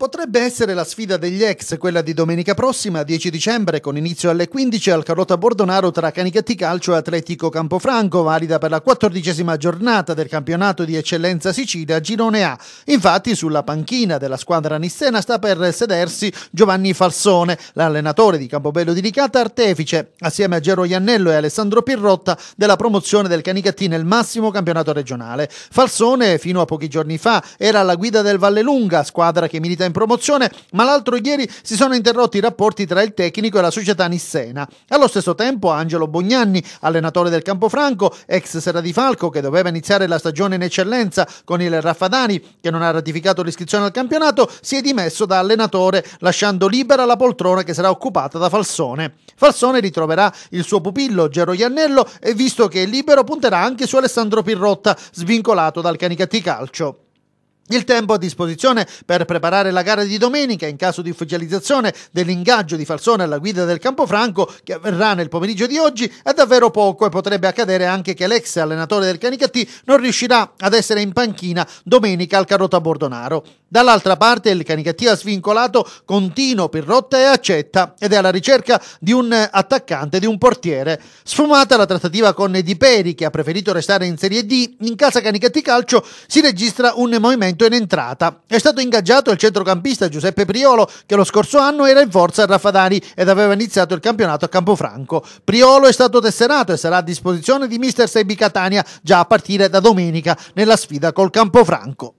Potrebbe essere la sfida degli ex, quella di domenica prossima, 10 dicembre, con inizio alle 15 al Carlotta Bordonaro tra Canicatti Calcio e Atletico Campofranco, valida per la quattordicesima giornata del campionato di eccellenza Sicilia Girone A. Infatti sulla panchina della squadra nissena sta per sedersi Giovanni Falsone, l'allenatore di Campobello di Licata artefice, assieme a Gero Iannello e Alessandro Pirrotta, della promozione del Canicatti nel massimo campionato regionale. Falsone, fino a pochi giorni fa, era alla guida del Vallelunga, squadra che milita in in promozione, ma l'altro ieri si sono interrotti i rapporti tra il tecnico e la società Nissena. Allo stesso tempo Angelo Bognanni, allenatore del Campofranco, ex Sera di Falco che doveva iniziare la stagione in eccellenza con il Raffadani che non ha ratificato l'iscrizione al campionato, si è dimesso da allenatore lasciando libera la poltrona che sarà occupata da Falsone. Falsone ritroverà il suo pupillo Gero Iannello e visto che è libero punterà anche su Alessandro Pirrotta svincolato dal Canicatti Calcio. Il tempo a disposizione per preparare la gara di domenica in caso di ufficializzazione dell'ingaggio di Falsone alla guida del Campofranco, che avverrà nel pomeriggio di oggi, è davvero poco e potrebbe accadere anche che l'ex allenatore del Canicattì non riuscirà ad essere in panchina domenica al Carota Bordonaro. Dall'altra parte il Canicattì ha svincolato Contino, Pirrotta e Accetta ed è alla ricerca di un attaccante, di un portiere. Sfumata la trattativa con Di Peri che ha preferito restare in Serie D, in casa Canicattì Calcio si registra un movimento Benevento in entrata. È stato ingaggiato il centrocampista Giuseppe Priolo che lo scorso anno era in forza a Raffadani ed aveva iniziato il campionato a Campofranco. Priolo è stato tesserato e sarà a disposizione di mister Sebi Catania già a partire da domenica nella sfida col Campofranco.